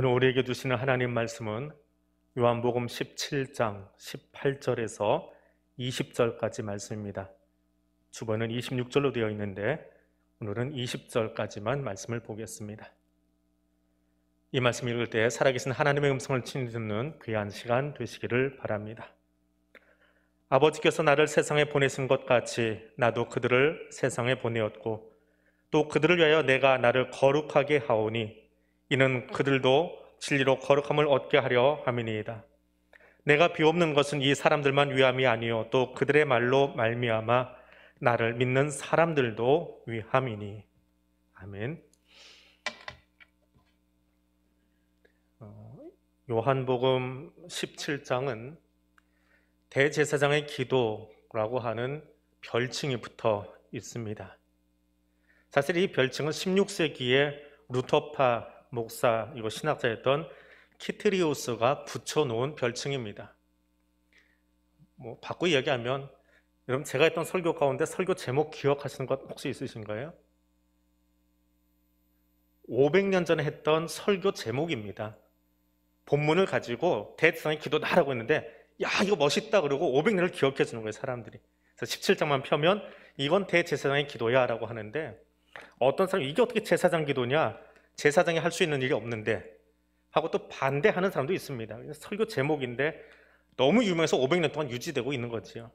오늘 우리에게 주시는 하나님 말씀은 요한복음 17장 18절에서 20절까지 말씀입니다. 주번은 26절로 되어 있는데 오늘은 20절까지만 말씀을 보겠습니다. 이 말씀 읽을 때 살아계신 하나님의 음성을 친히 듣는 귀한 시간 되시기를 바랍니다. 아버지께서 나를 세상에 보내신 것 같이 나도 그들을 세상에 보내었고 또 그들을 위하여 내가 나를 거룩하게 하오니 이는 그들도 진리로 거룩함을 얻게 하려 함이니이다. 내가 비옵는 것은 이 사람들만 위함이 아니요 또 그들의 말로 말미암아 나를 믿는 사람들도 위함이니. 아멘. 어, 요한복음 17장은 대제사장의 기도라고 하는 별칭이 붙어 있습니다. 사실 이 별칭은 16세기에 루터파 목사, 이거 신학자였던 키트리오스가 붙여놓은 별칭입니다. 뭐 바꾸 이야기하면 여러분 제가 했던 설교 가운데 설교 제목 기억하시는 것 혹시 있으신가요? 500년 전에 했던 설교 제목입니다. 본문을 가지고 대지상의 기도하라고 했는데 야 이거 멋있다 그러고 500년을 기억해 주는 거예요 사람들이. 그래서 17장만 펴면 이건 대제사장의 기도야라고 하는데 어떤 사람이 이게 어떻게 제사장 기도냐 제사장이 할 수 있는 일이 없는데 하고 또 반대하는 사람도 있습니다. 설교 제목인데 너무 유명해서 500년 동안 유지되고 있는 거지요.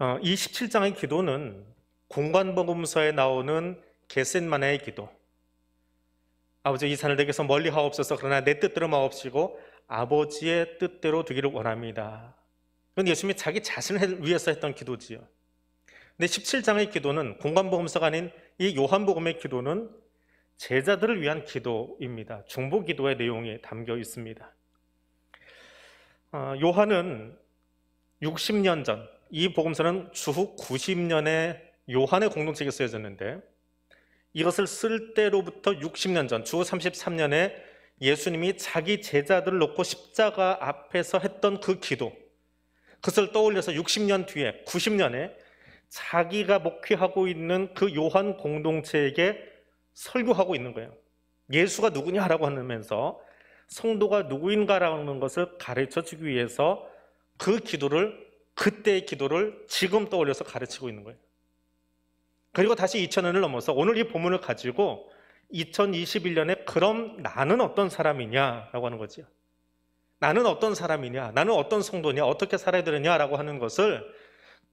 어, 이 17장의 기도는 공관복음서에 나오는 겟셋만의 기도 아버지 이 산을 내게서 멀리 하옵소서 그러나 내 뜻대로 마옵시고 아버지의 뜻대로 되기를 원합니다. 그건 예수님이 자기 자신을 위해서 했던 기도지요. 근데 17장의 기도는 공간복음서가 아닌 이 요한복음의 기도는 제자들을 위한 기도입니다. 중보 기도의 내용이 담겨 있습니다. 어, 요한은 60년 전, 이 복음서는 주후 90년에 요한의 공동체에 쓰여졌는데 이것을 쓸 때로부터 60년 전, 주후 33년에 예수님이 자기 제자들을 놓고 십자가 앞에서 했던 그 기도, 그것을 떠올려서 60년 뒤에, 90년에 자기가 목회하고 있는 그 요한 공동체에게 설교하고 있는 거예요. 예수가 누구냐라고 하면서 성도가 누구인가라는 것을 가르쳐 주기 위해서 그 기도를 그때의 기도를 지금 떠올려서 가르치고 있는 거예요. 그리고 다시 2000년을 넘어서 오늘 이 본문을 가지고 2021년에 그럼 나는 어떤 사람이냐라고 하는 거지요. 나는 어떤 사람이냐, 나는 어떤 성도냐, 어떻게 살아야 되느냐라고 하는 것을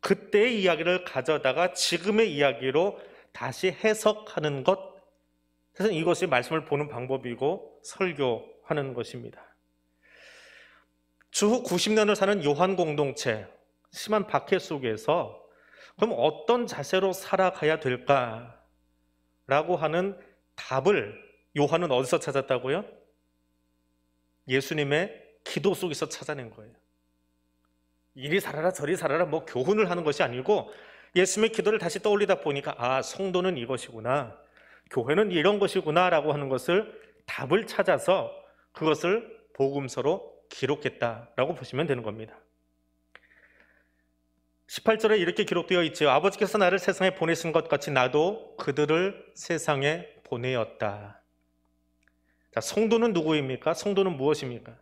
그때의 이야기를 가져다가 지금의 이야기로 다시 해석하는 것 그래서 이것이 말씀을 보는 방법이고 설교하는 것입니다. 주후 90년을 사는 요한 공동체, 심한 박해 속에서 그럼 어떤 자세로 살아가야 될까? 라고 하는 답을 요한은 어디서 찾았다고요? 예수님의 기도 속에서 찾아낸 거예요. 이리 살아라 저리 살아라 뭐 교훈을 하는 것이 아니고 예수님의 기도를 다시 떠올리다 보니까 아 성도는 이것이구나 교회는 이런 것이구나라고 하는 것을 답을 찾아서 그것을 복음서로 기록했다라고 보시면 되는 겁니다. 18절에 이렇게 기록되어 있죠 아버지께서 나를 세상에 보내신 것 같이 나도 그들을 세상에 보내었다. 자, 성도는 누구입니까? 성도는 무엇입니까?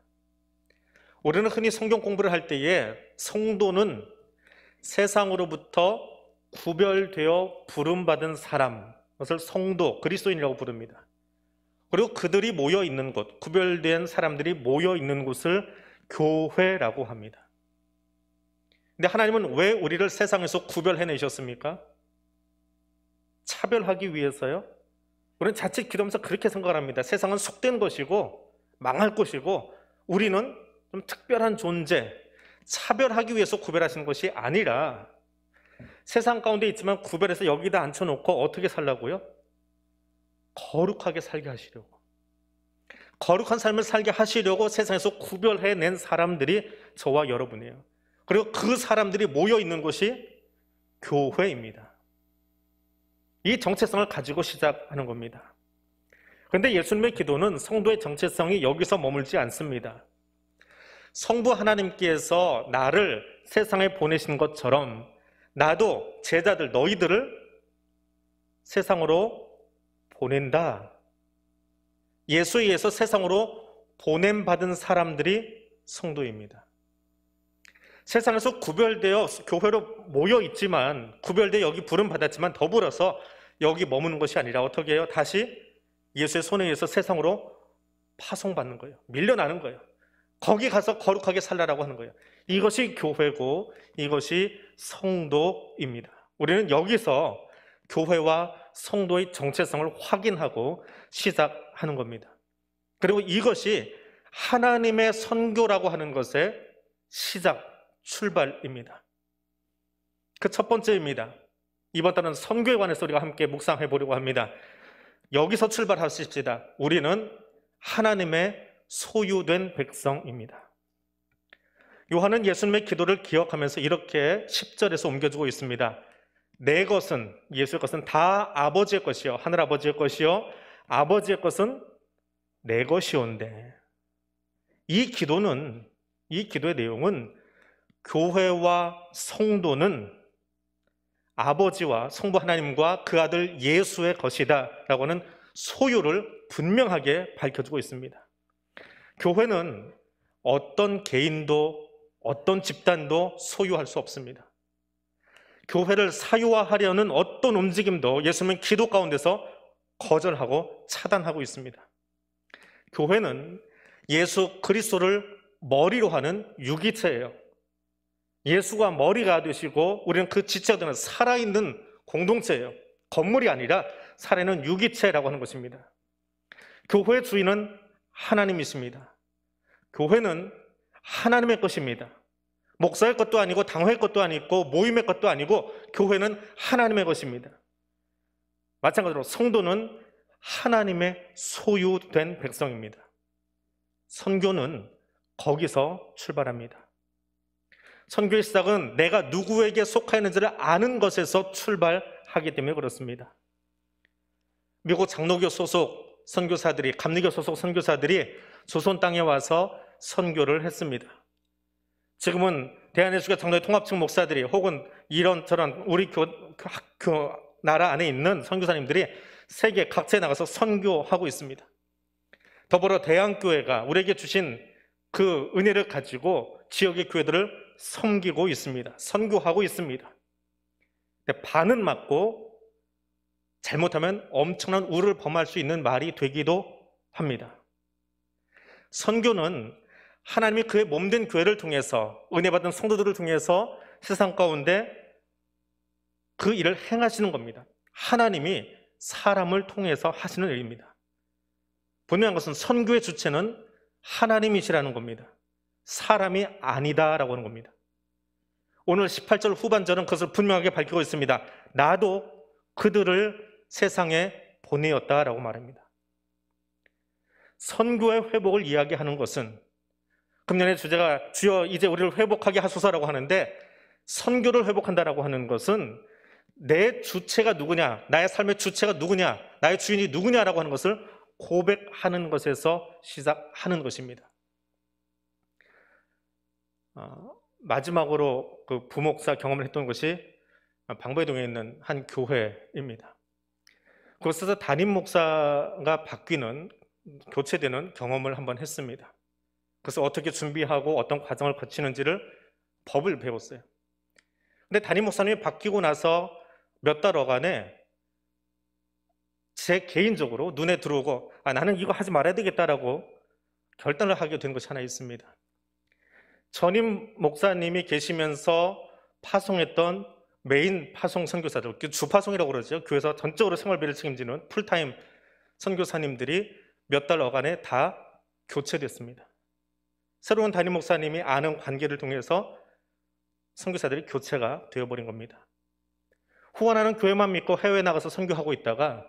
우리는 흔히 성경 공부를 할 때에 성도는 세상으로부터 구별되어 부름받은 사람, 것을 성도, 그리스도인이라고 부릅니다. 그리고 그들이 모여 있는 곳, 구별된 사람들이 모여 있는 곳을 교회라고 합니다. 근데 하나님은 왜 우리를 세상에서 구별해내셨습니까? 차별하기 위해서요? 우리는 자칫 기도면서 그렇게 생각합니다. 세상은 속된 것이고 망할 것이고 우리는 좀 특별한 존재, 차별하기 위해서 구별하시 것이 아니라 세상 가운데 있지만 구별해서 여기다 앉혀놓고 어떻게 살라고요? 거룩하게 살게 하시려고. 거룩한 삶을 살게 하시려고 세상에서 구별해낸 사람들이 저와 여러분이에요. 그리고 그 사람들이 모여 있는 곳이 교회입니다. 이 정체성을 가지고 시작하는 겁니다. 그런데 예수님의 기도는 성도의 정체성이 여기서 머물지 않습니다. 성부 하나님께서 나를 세상에 보내신 것처럼 나도 제자들 너희들을 세상으로 보낸다. 예수에 의해서 세상으로 보냄받은 사람들이 성도입니다. 세상에서 구별되어 교회로 모여 있지만 구별되어 여기 부름 받았지만 더불어서 여기 머무는 것이 아니라 어떻게 해요? 다시 예수의 손에 의해서 세상으로 파송받는 거예요. 밀려나는 거예요. 거기 가서 거룩하게 살라라고 하는 거예요. 이것이 교회고 이것이 성도입니다. 우리는 여기서 교회와 성도의 정체성을 확인하고 시작하는 겁니다. 그리고 이것이 하나님의 선교라고 하는 것의 시작, 출발입니다. 그 첫 번째입니다. 이번 달은 선교에 관해서 우리가 함께 묵상해 보려고 합니다. 여기서 출발하십시다. 우리는 하나님의 소유된 백성입니다. 요한은 예수님의 기도를 기억하면서 이렇게 10절에서 옮겨주고 있습니다. 내 것은 예수의 것은 다 아버지의 것이요 하늘 아버지의 것이요 아버지의 것은 내 것이온데 이 기도는 이 기도의 내용은 교회와 성도는 아버지와 성부 하나님과 그 아들 예수의 것이다라고 는 소유를 분명하게 밝혀주고 있습니다. 교회는 어떤 개인도 어떤 집단도 소유할 수 없습니다. 교회를 사유화하려는 어떤 움직임도 예수님은 기도 가운데서 거절하고 차단하고 있습니다. 교회는 예수 그리스도를 머리로 하는 유기체예요. 예수가 머리가 되시고 우리는 그 지체가 되는 살아있는 공동체예요. 건물이 아니라 살아있는 유기체라고 하는 것입니다. 교회 주인은 하나님이십니다. 교회는 하나님의 것입니다. 목사의 것도 아니고 당회의 것도 아니고 모임의 것도 아니고 교회는 하나님의 것입니다. 마찬가지로 성도는 하나님의 소유된 백성입니다. 선교는 거기서 출발합니다. 선교의 시작은 내가 누구에게 속하는지를 아는 것에서 출발하기 때문에 그렇습니다. 미국 장로교 소속 선교사들이 감리교 소속 선교사들이 조선 땅에 와서 선교를 했습니다. 지금은 대한예수교 장로의 통합층 목사들이 혹은 이런 저런 우리 교, 교 나라 안에 있는 선교사님들이 세계 각지에 나가서 선교하고 있습니다. 더불어 대한교회가 우리에게 주신 그 은혜를 가지고 지역의 교회들을 섬기고 있습니다. 선교하고 있습니다. 반은 맞고 잘못하면 엄청난 우를 범할 수 있는 말이 되기도 합니다. 선교는 하나님이 그의 몸된 교회를 통해서 은혜 받은 성도들을 통해서 세상 가운데 그 일을 행하시는 겁니다. 하나님이 사람을 통해서 하시는 일입니다. 분명한 것은 선교의 주체는 하나님이시라는 겁니다. 사람이 아니다라고 하는 겁니다. 오늘 18절 후반절은 그것을 분명하게 밝히고 있습니다. 나도 그들을 세상에 보내었다라고 말합니다. 선교의 회복을 이야기하는 것은 금년의 주제가 주여 이제 우리를 회복하게 하소서라고 하는데 선교를 회복한다라고 하는 것은 내 주체가 누구냐, 나의 삶의 주체가 누구냐, 나의 주인이 누구냐라고 하는 것을 고백하는 것에서 시작하는 것입니다. 어, 마지막으로 그 부목사 경험을 했던 것이 방배동에 있는 한 교회입니다. 그곳에서 담임 목사가 바뀌는 교체되는 경험을 한번 했습니다. 그래서 어떻게 준비하고 어떤 과정을 거치는지를 법을 배웠어요. 근데 담임 목사님이 바뀌고 나서 몇 달어간에 제 개인적으로 눈에 들어오고 아 나는 이거 하지 말아야 되겠다라고 결단을 하게 된 것이 하나 있습니다. 전임 목사님이 계시면서 파송했던 메인 파송 선교사들, 그 주파송이라고 그러죠. 교회에서 전적으로 생활비를 책임지는 풀타임 선교사님들이 몇 달 어간에 다 교체됐습니다. 새로운 담임 목사님이 아는 관계를 통해서 선교사들이 교체가 되어버린 겁니다. 후원하는 교회만 믿고 해외에 나가서 선교하고 있다가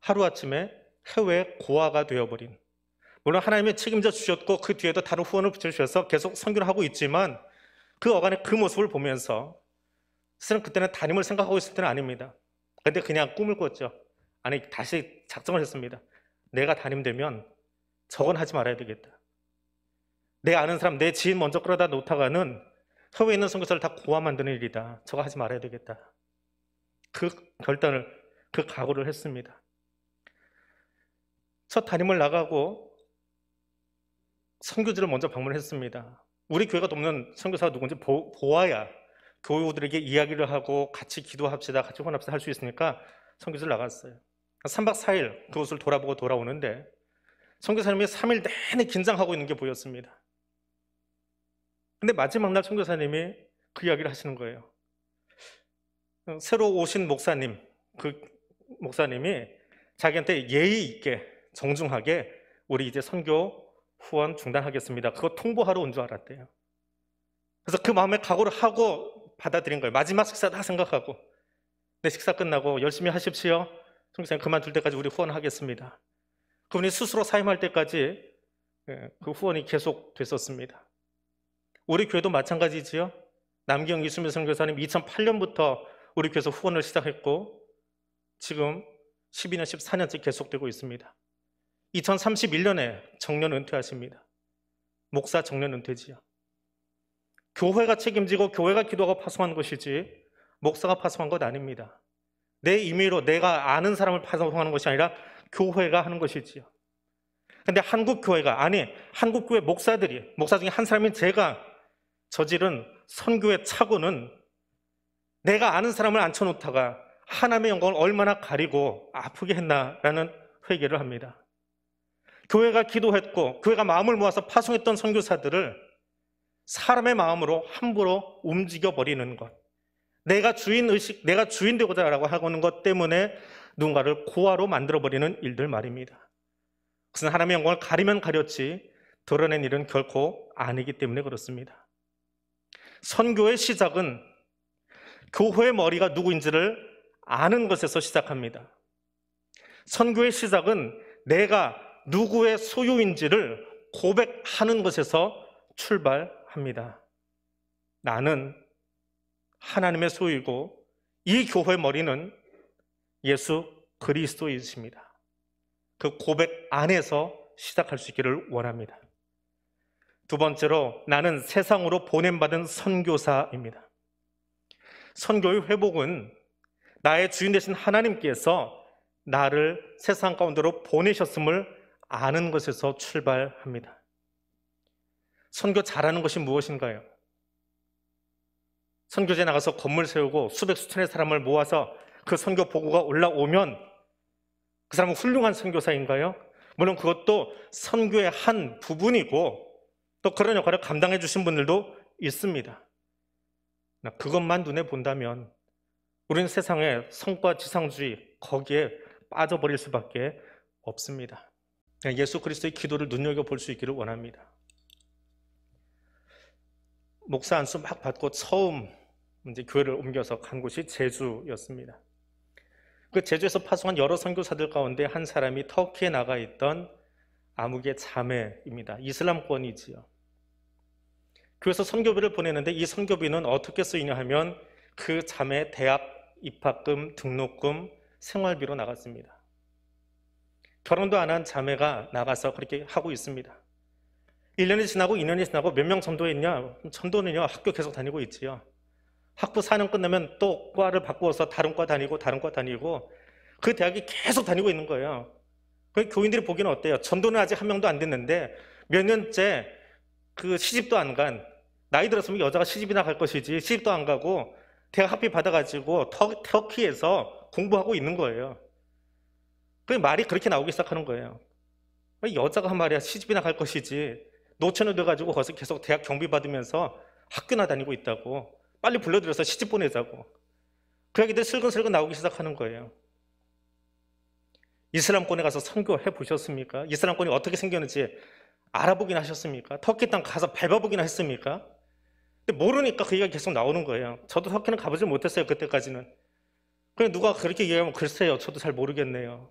하루아침에 해외 고아가 되어버린 물론 하나님의 책임져 주셨고 그 뒤에도 다른 후원을 붙여주셔서 계속 선교를 하고 있지만 그 어간의 그 모습을 보면서 사실 그때는 담임을 생각하고 있을 때는 아닙니다. 근데 그냥 꿈을 꿨죠. 아니 다시 작정을 했습니다. 내가 담임 되면 저건 하지 말아야 되겠다. 내 아는 사람, 내 지인 먼저 끌어다 놓다가는 서울에 있는 선교사를 다 고아 만드는 일이다. 저거 하지 말아야 되겠다. 그 결단을, 그 각오를 했습니다. 첫 담임을 나가고 선교지를 먼저 방문했습니다. 우리 교회가 돕는 선교사가 누군지 보, 보아야 교우들에게 이야기를 하고 같이 기도합시다, 같이 혼합시다 할 수 있으니까 선교지를 나갔어요. 3박 4일 그곳을 돌아보고 돌아오는데 선교사님이 3일 내내 긴장하고 있는 게 보였습니다. 근데 마지막 날청교사님이그 이야기를 하시는 거예요. 새로 오신 목사님, 그 목사님이 자기한테 예의 있게 정중하게 우리 이제 선교 후원 중단하겠습니다. 그거 통보하러 온 줄 알았대요. 그래서 그 마음에 각오를 하고 받아들인 거예요. 마지막 식사다 생각하고. 내 네, 식사 끝나고 열심히 하십시오. 청교사님 그만둘 때까지 우리 후원하겠습니다. 그분이 스스로 사임할 때까지 예, 그 후원이 계속 됐었습니다. 우리 교회도 마찬가지지요. 남경 이수민 선교사님 2008년부터 우리 교회에서 후원을 시작했고 지금 12년, 14년째 계속되고 있습니다. 2031년에 정년 은퇴하십니다. 목사 정년 은퇴지요. 교회가 책임지고 교회가 기도하고 파송한 것이지 목사가 파송한 것 아닙니다. 내 임의로 내가 아는 사람을 파송하는 것이 아니라 교회가 하는 것이지요. 근데 한국 교회가 아니 한국 교회 목사들이 목사 중에 한 사람인 제가 저질은 선교의 착오는 내가 아는 사람을 앉혀놓다가 하나님의 영광을 얼마나 가리고 아프게 했나라는 회개를 합니다. 교회가 기도했고 교회가 마음을 모아서 파송했던 선교사들을 사람의 마음으로 함부로 움직여 버리는 것. 내가 주인 의식, 내가 주인 되고자라고 하는 것 때문에 누군가를 고아로 만들어 버리는 일들 말입니다. 그것은 하나님의 영광을 가리면 가렸지 드러낸 일은 결코 아니기 때문에 그렇습니다. 선교의 시작은 교회의 머리가 누구인지를 아는 것에서 시작합니다. 선교의 시작은 내가 누구의 소유인지를 고백하는 것에서 출발합니다. 나는 하나님의 소유이고 이 교회 머리는 예수 그리스도이십니다. 그 고백 안에서 시작할 수 있기를 원합니다. 두 번째로 나는 세상으로 보냄받은 선교사입니다. 선교의 회복은 나의 주인 되신 하나님께서 나를 세상 가운데로 보내셨음을 아는 것에서 출발합니다. 선교 잘하는 것이 무엇인가요? 선교제 나가서 건물 세우고 수백 수천의 사람을 모아서 그 선교 보고가 올라오면 그 사람은 훌륭한 선교사인가요? 물론 그것도 선교의 한 부분이고 또 그런 역할을 감당해 주신 분들도 있습니다. 그것만 눈에 본다면 우리는 세상의 성과 지상주의 거기에 빠져버릴 수밖에 없습니다. 예수 그리스도의 기도를 눈여겨 볼 수 있기를 원합니다. 목사 안수 막 받고 처음 이제 교회를 옮겨서 간 곳이 제주였습니다. 그 제주에서 파송한 여러 선교사들 가운데 한 사람이 터키에 나가 있던 아무개 자매입니다. 이슬람권이지요. 그래서 선교비를 보냈는데이 선교비는 어떻게 쓰이냐 하면 그 자매 대학 입학금, 등록금, 생활비로 나갔습니다. 결혼도 안 한 자매가 나가서 그렇게 하고 있습니다. 1년이 지나고 2년이 지나고 몇명 전도했냐? 전도는요, 학교 계속 다니고 있지요. 학부 4년 끝나면 또 과를 바꾸어서 다른 과 다니고 다른 과 다니고 그대학이 계속 다니고 있는 거예요. 그 교인들이 보기는 어때요? 전도는 아직 한 명도 안 됐는데 몇 년째 그 시집도 안간 나이 들었으면 여자가 시집이나 갈 것이지 시집도 안 가고 대학 합비 받아가지고 터, 터키에서 공부하고 있는 거예요. 그 말이 그렇게 나오기 시작하는 거예요. 여자가 한 말이야 시집이나 갈 것이지 노천을 돼가지고 거기서 계속 대학 경비 받으면서 학교나 다니고 있다고 빨리 불러들여서 시집 보내자고 그 얘기들 슬근슬근 나오기 시작하는 거예요. 이슬람권에 가서 선교해 보셨습니까? 이슬람권이 어떻게 생겼는지 알아보긴 하셨습니까? 터키 땅 가서 밟아보긴 했습니까? 근데 모르니까 그 얘기가 계속 나오는 거예요. 저도 석회는 가보질 못했어요, 그때까지는. 그래 누가 그렇게 얘기하면 글쎄요, 저도 잘 모르겠네요.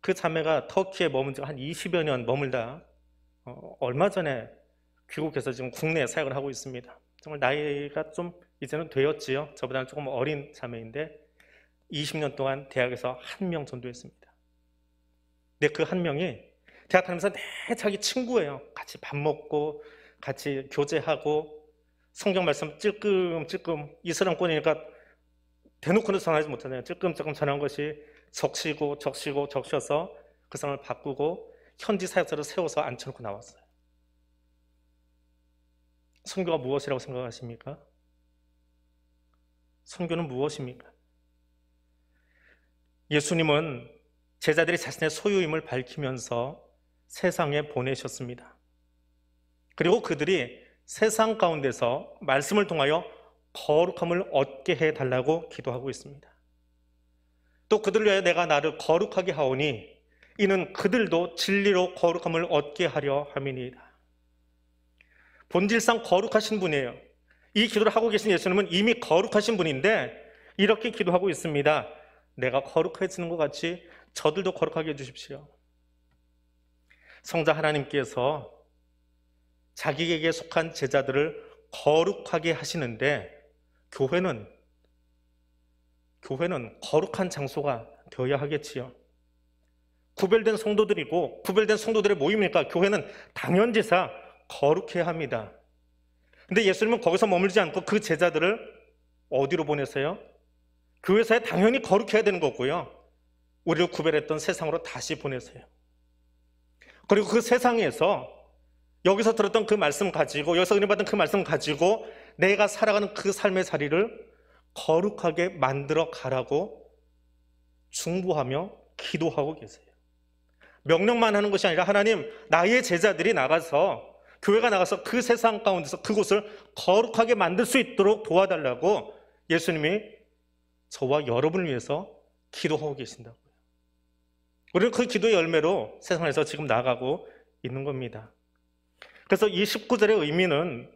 그 자매가 터키에 머문 지한 20여 년 머물다 어, 얼마 전에 귀국해서 지금 국내에 사역을 하고 있습니다. 정말 나이가 좀 이제는 되었지요. 저보다는 조금 어린 자매인데 20년 동안 대학에서 한명 전도했습니다. 근데 그 한 명이 대학 다니면서 내 자기 친구예요. 같이 밥 먹고 같이 교제하고 성경 말씀 찔끔찔끔 이 사람꾼이니까 대놓고는 전하지 못하네요. 찔끔찔끔 전한 것이 적시고 적시고 적셔서 그 사람을 바꾸고 현지 사역자를 세워서 앉혀놓고 나왔어요. 선교가 무엇이라고 생각하십니까? 선교는 무엇입니까? 예수님은 제자들이 자신의 소유임을 밝히면서 세상에 보내셨습니다. 그리고 그들이 세상 가운데서 말씀을 통하여 거룩함을 얻게 해달라고 기도하고 있습니다. 또그들위하 내가 나를 거룩하게 하오니 이는 그들도 진리로 거룩함을 얻게 하려 함이니이다. 본질상 거룩하신 분이에요. 이 기도를 하고 계신 예수님은 이미 거룩하신 분인데 이렇게 기도하고 있습니다. 내가 거룩해지는 것 같이 저들도 거룩하게 해주십시오. 성자 하나님께서 자기에게 속한 제자들을 거룩하게 하시는데 교회는 교회는 거룩한 장소가 되어야 하겠지요. 구별된 성도들이고 구별된 성도들의 모임이니까 교회는 당연지사 거룩해야 합니다. 근데 예수님은 거기서 머물지 않고 그 제자들을 어디로 보내세요? 교회사에 당연히 거룩해야 되는 거고요. 우리를 구별했던 세상으로 다시 보내세요. 그리고 그 세상에서 여기서 들었던 그 말씀 가지고 여기서 은혜 받은 그 말씀 가지고 내가 살아가는 그 삶의 자리를 거룩하게 만들어 가라고 중보하며 기도하고 계세요. 명령만 하는 것이 아니라 하나님 나의 제자들이 나가서 교회가 나가서 그 세상 가운데서 그곳을 거룩하게 만들 수 있도록 도와달라고 예수님이 저와 여러분을 위해서 기도하고 계신다고요. 우리는 그 기도의 열매로 세상에서 지금 나가고 있는 겁니다. 그래서 이 19절의 의미는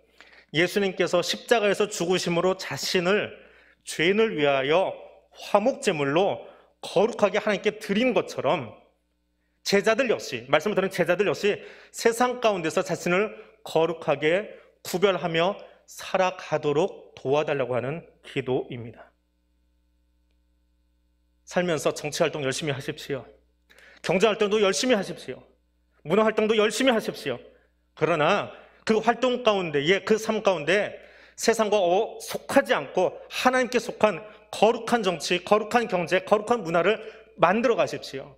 예수님께서 십자가에서 죽으심으로 자신을 죄인을 위하여 화목제물로 거룩하게 하나님께 드린 것처럼 제자들 역시 말씀을 들은 제자들 역시 세상 가운데서 자신을 거룩하게 구별하며 살아가도록 도와달라고 하는 기도입니다. 살면서 정치활동 열심히 하십시오. 경제활동도 열심히 하십시오. 문화활동도 열심히 하십시오. 그러나 그 활동 가운데에 예, 그 삶 가운데 세상과 어, 속하지 않고 하나님께 속한 거룩한 정치, 거룩한 경제, 거룩한 문화를 만들어 가십시오.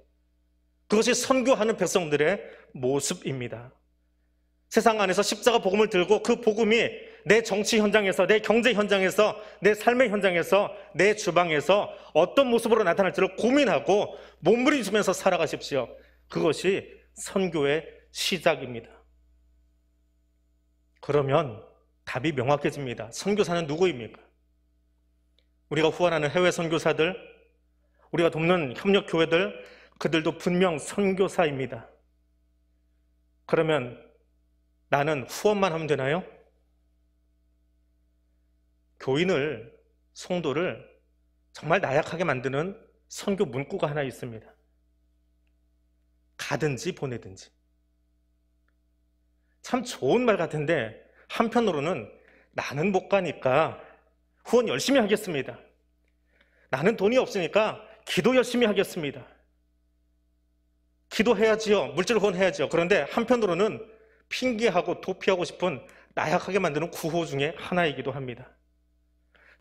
그것이 선교하는 백성들의 모습입니다. 세상 안에서 십자가 복음을 들고 그 복음이 내 정치 현장에서, 내 경제 현장에서, 내 삶의 현장에서, 내 주방에서 어떤 모습으로 나타날지를 고민하고 몸부림치면서 살아가십시오. 그것이 선교의 시작입니다. 그러면 답이 명확해집니다. 선교사는 누구입니까? 우리가 후원하는 해외 선교사들, 우리가 돕는 협력 교회들, 그들도 분명 선교사입니다. 그러면 나는 후원만 하면 되나요? 교인을 성도를 정말 나약하게 만드는 선교 문구가 하나 있습니다. 가든지 보내든지. 참 좋은 말 같은데 한편으로는 나는 못 가니까 후원 열심히 하겠습니다. 나는 돈이 없으니까 기도 열심히 하겠습니다. 기도해야지요. 물질 후원해야지요. 그런데 한편으로는 핑계하고 도피하고 싶은 나약하게 만드는 구호 중에 하나이기도 합니다.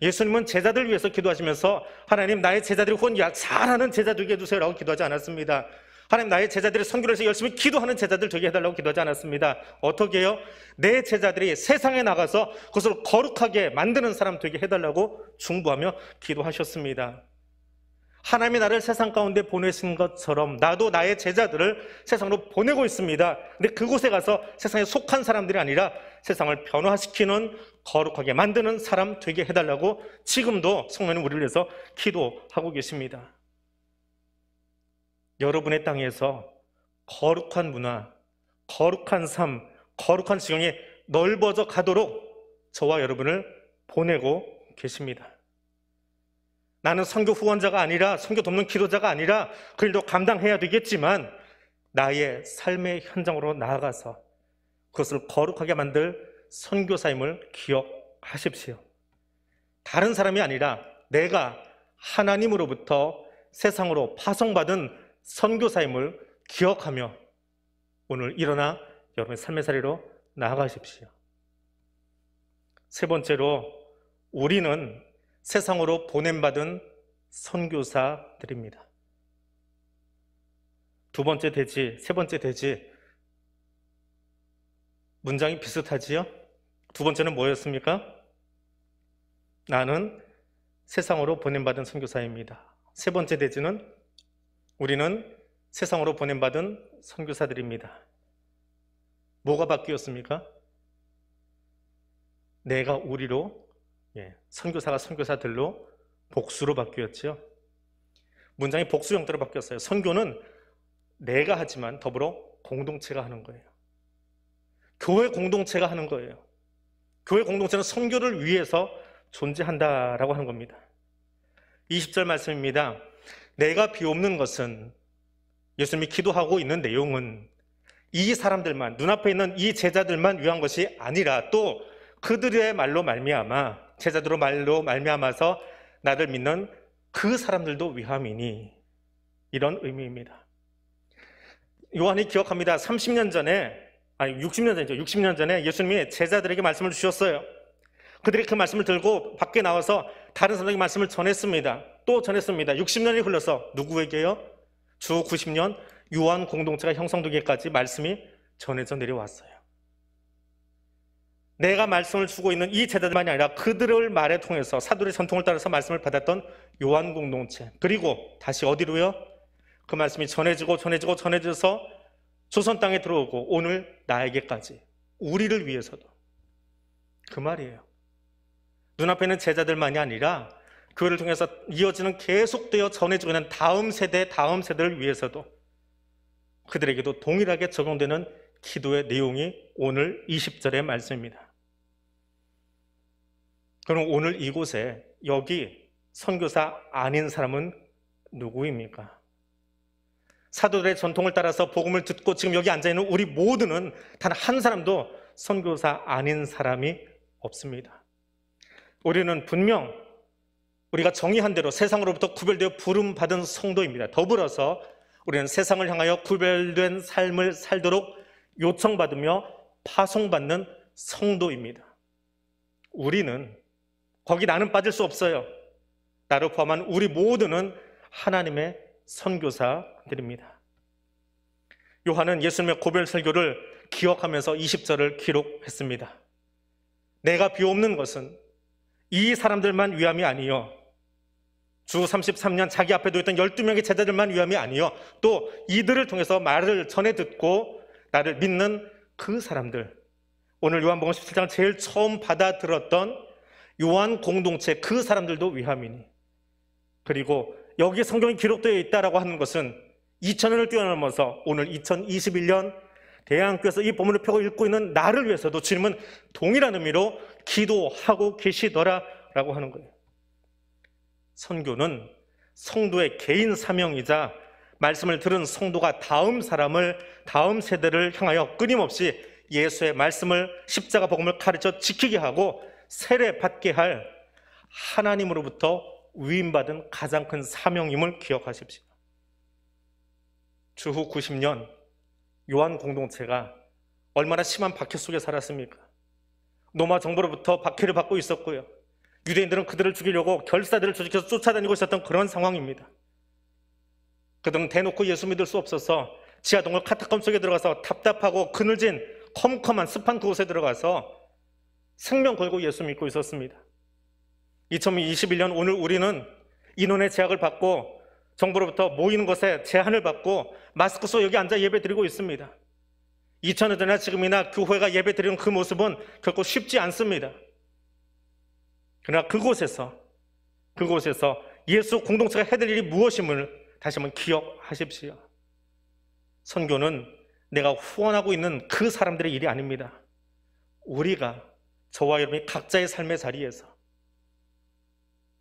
예수님은 제자들 위해서 기도하시면서 하나님 나의 제자들이 후원 잘하는 제자 들에게주세요라고 기도하지 않았습니다. 하나님 나의 제자들이 선교를 해서 열심히 기도하는 제자들 되게 해달라고 기도하지 않았습니다. 어떻게 해요? 내 제자들이 세상에 나가서 그것을 거룩하게 만드는 사람 되게 해달라고 중부하며 기도하셨습니다. 하나님이 나를 세상 가운데 보내신 것처럼 나도 나의 제자들을 세상으로 보내고 있습니다. 근데 그곳에 가서 세상에 속한 사람들이 아니라 세상을 변화시키는 거룩하게 만드는 사람 되게 해달라고 지금도 성령님 우리를 위해서 기도하고 계십니다. 여러분의 땅에서 거룩한 문화, 거룩한 삶, 거룩한 지경이 넓어져 가도록 저와 여러분을 보내고 계십니다. 나는 선교 후원자가 아니라 선교 돕는 기도자가 아니라 그 일도 감당해야 되겠지만 나의 삶의 현장으로 나아가서 그것을 거룩하게 만들 선교사임을 기억하십시오. 다른 사람이 아니라 내가 하나님으로부터 세상으로 파송받은 선교사임을 기억하며 오늘 일어나 여러분의 삶의 사례로 나아가십시오. 세 번째로 우리는 세상으로 보냄받은 선교사들입니다. 두 번째 대지, 세 번째 대지 문장이 비슷하지요? 두 번째는 뭐였습니까? 나는 세상으로 보냄받은 선교사입니다. 세 번째 대지는 우리는 세상으로 보낸받은 선교사들입니다. 뭐가 바뀌었습니까? 내가 우리로 예, 선교사가 선교사들로 복수로 바뀌었지 문장이 복수 형태로 바뀌었어요. 선교는 내가 하지만 더불어 공동체가 하는 거예요. 교회 공동체가 하는 거예요. 교회 공동체는 선교를 위해서 존재한다라고 하는 겁니다. 20절 말씀입니다. 내가 비옵는 것은 예수님이 기도하고 있는 내용은 이 사람들만 눈앞에 있는 이 제자들만 위한 것이 아니라 또 그들의 말로 말미암아 제자들의 말로 말미암아서 나를 믿는 그 사람들도 위함이니 이런 의미입니다. 요한이 기억합니다. 30년 전에 아니 60년 전이죠. 60년 전에 예수님이 제자들에게 말씀을 주셨어요. 그들이 그 말씀을 들고 밖에 나와서 다른 사람에게 말씀을 전했습니다. 또 전했습니다. 60년이 흘러서 누구에게요? 주 90년 요한 공동체가 형성되기까지 말씀이 전해져 내려왔어요. 내가 말씀을 주고 있는 이 제자들만이 아니라 그들을 말에 통해서 사도의 전통을 따라서 말씀을 받았던 요한 공동체 그리고 다시 어디로요? 그 말씀이 전해지고 전해지고 전해져서 조선 땅에 들어오고 오늘 나에게까지 우리를 위해서도 그 말이에요. 눈앞에는 제자들만이 아니라 교회를 통해서 이어지는 계속되어 전해지고 있는 다음 세대, 다음 세대를 위해서도 그들에게도 동일하게 적용되는 기도의 내용이 오늘 20절의 말씀입니다. 그럼 오늘 이곳에 여기 선교사 아닌 사람은 누구입니까? 사도들의 전통을 따라서 복음을 듣고 지금 여기 앉아 있는 우리 모두는 단 한 사람도 선교사 아닌 사람이 없습니다. 우리는 분명 우리가 정의한 대로 세상으로부터 구별되어 부름 받은 성도입니다. 더불어서 우리는 세상을 향하여 구별된 삶을 살도록 요청받으며 파송받는 성도입니다. 우리는 거기 나는 빠질 수 없어요. 나를 포함한 우리 모두는 하나님의 선교사들입니다. 요한은 예수님의 고별 설교를 기억하면서 20절을 기록했습니다. 내가 비옵는 것은 이 사람들만 위함이 아니요 주 33년 자기 앞에 두었던 12명의 제자들만 위함이 아니요. 또 이들을 통해서 말을 전해 듣고 나를 믿는 그 사람들. 오늘 요한복음 17장 제일 처음 받아들었던 요한 공동체 그 사람들도 위함이니. 그리고 여기 성경이 기록되어 있다라고 하는 것은 2000년을 뛰어넘어서 오늘 2021년 대한교에서 이 본문을 펴고 읽고 있는 나를 위해서도 주님은 동일한 의미로 기도하고 계시더라라고 하는 거예요. 선교는 성도의 개인 사명이자 말씀을 들은 성도가 다음 사람을 다음 세대를 향하여 끊임없이 예수의 말씀을 십자가 복음을 가르쳐 지키게 하고 세례 받게 할 하나님으로부터 위임받은 가장 큰 사명임을 기억하십시오. 주후 90년 요한 공동체가 얼마나 심한 박해 속에 살았습니까? 노마 정부로부터 박해를 받고 있었고요. 유대인들은 그들을 죽이려고 결사들을 조직해서 쫓아다니고 있었던 그런 상황입니다. 그들은 대놓고 예수 믿을 수 없어서 지하 동굴 카타콤 속에 들어가서 답답하고 그늘진 컴컴한 습한 그곳에 들어가서 생명 걸고 예수 믿고 있었습니다. 2021년 오늘 우리는 인원의 제약을 받고 정부로부터 모이는 것에 제한을 받고 마스크 속 여기 앉아 예배 드리고 있습니다. 2000년 전이나 지금이나 교회가 예배 드리는 그 모습은 결코 쉽지 않습니다. 그러나 그곳에서 그곳에서 예수 공동체가 해야 될 일이 무엇임을 다시 한번 기억하십시오. 선교는 내가 후원하고 있는 그 사람들의 일이 아닙니다. 우리가 저와 여러분이 각자의 삶의 자리에서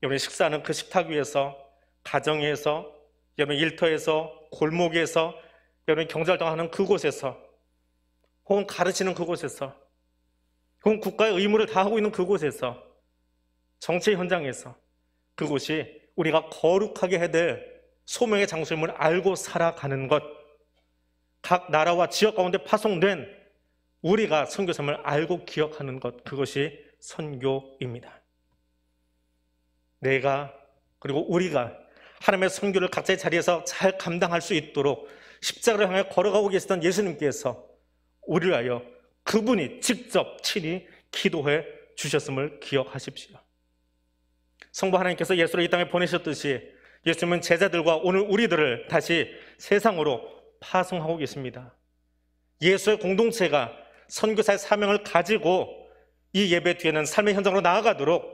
여러분식사는그 식탁 위에서 가정에서 여러분 일터에서 골목에서 여러분 경제활하는 그곳에서 혹은 가르치는 그곳에서 혹은 국가의 의무를 다하고 있는 그곳에서 정치 현장에서 그곳이 우리가 거룩하게 해야 될 소명의 장소임을 알고 살아가는 것, 각 나라와 지역 가운데 파송된 우리가 선교섬을 알고 기억하는 것, 그것이 선교입니다. 내가 그리고 우리가 하나님의 선교를 각자의 자리에서 잘 감당할 수 있도록 십자가를 향해 걸어가고 계시던 예수님께서 우리를 하여 그분이 직접 친히 기도해 주셨음을 기억하십시오. 성부 하나님께서 예수를 이 땅에 보내셨듯이 예수님은 제자들과 오늘 우리들을 다시 세상으로 파송하고 계십니다. 예수의 공동체가 선교사의 사명을 가지고 이 예배 뒤에는 삶의 현장으로 나아가도록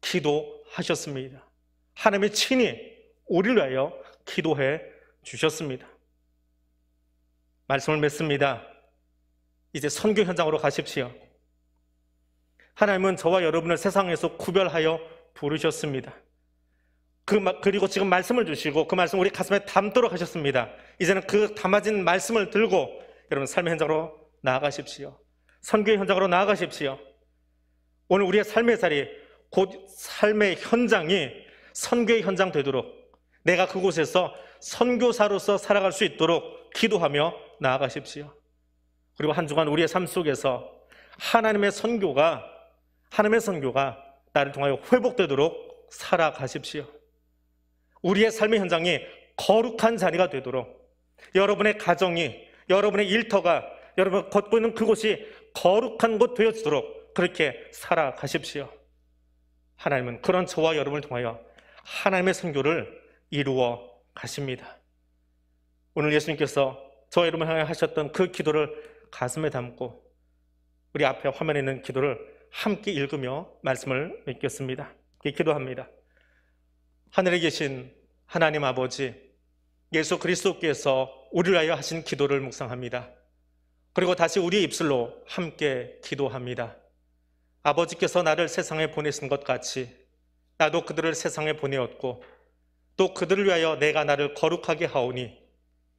기도하셨습니다. 하나님의 친히 우리를 위하여 기도해 주셨습니다. 말씀을 맺습니다. 이제 선교 현장으로 가십시오. 하나님은 저와 여러분을 세상에서 구별하여 부르셨습니다. 그, 그리고 지금 말씀을 주시고 그 말씀 우리 가슴에 담도록 하셨습니다. 이제는 그 담아진 말씀을 들고 여러분 삶의 현장으로 나아가십시오. 선교의 현장으로 나아가십시오. 오늘 우리의 삶의 자리, 곧 삶의 현장이 선교의 현장 되도록 내가 그곳에서 선교사로서 살아갈 수 있도록 기도하며 나아가십시오. 그리고 한 주간 우리의 삶 속에서 하나님의 선교가 하나님의 선교가 나를 통하여 회복되도록 살아가십시오. 우리의 삶의 현장이 거룩한 자리가 되도록 여러분의 가정이 여러분의 일터가 여러분 걷고 있는 그곳이 거룩한 곳 되어지도록 그렇게 살아가십시오. 하나님은 그런 저와 여러분을 통하여 하나님의 선교를 이루어 가십니다. 오늘 예수님께서 저 여러분을 향해 하셨던 그 기도를 가슴에 담고 우리 앞에 화면에 있는 기도를 함께 읽으며 말씀을 읽겠습니다. 기도합니다. 하늘에 계신 하나님 아버지 예수 그리스도께서 우리를 하여 하신 기도를 묵상합니다. 그리고 다시 우리의 입술로 함께 기도합니다. 아버지께서 나를 세상에 보내신 것 같이 나도 그들을 세상에 보내었고 또 그들을 위하여 내가 나를 거룩하게 하오니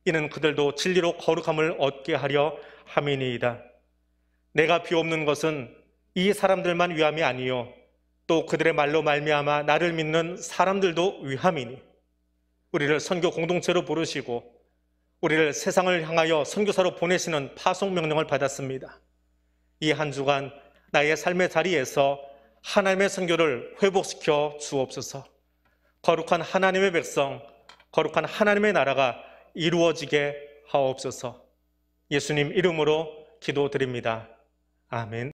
이는 그들도 진리로 거룩함을 얻게 하려 함이니이다. 내가 비옵는 것은 이 사람들만 위함이 아니요 또 그들의 말로 말미암아 나를 믿는 사람들도 위함이니 우리를 선교 공동체로 부르시고 우리를 세상을 향하여 선교사로 보내시는 파송 명령을 받았습니다. 이 한 주간 나의 삶의 자리에서 하나님의 선교를 회복시켜 주옵소서. 거룩한 하나님의 백성, 거룩한 하나님의 나라가 이루어지게 하옵소서. 예수님 이름으로 기도드립니다. 아멘.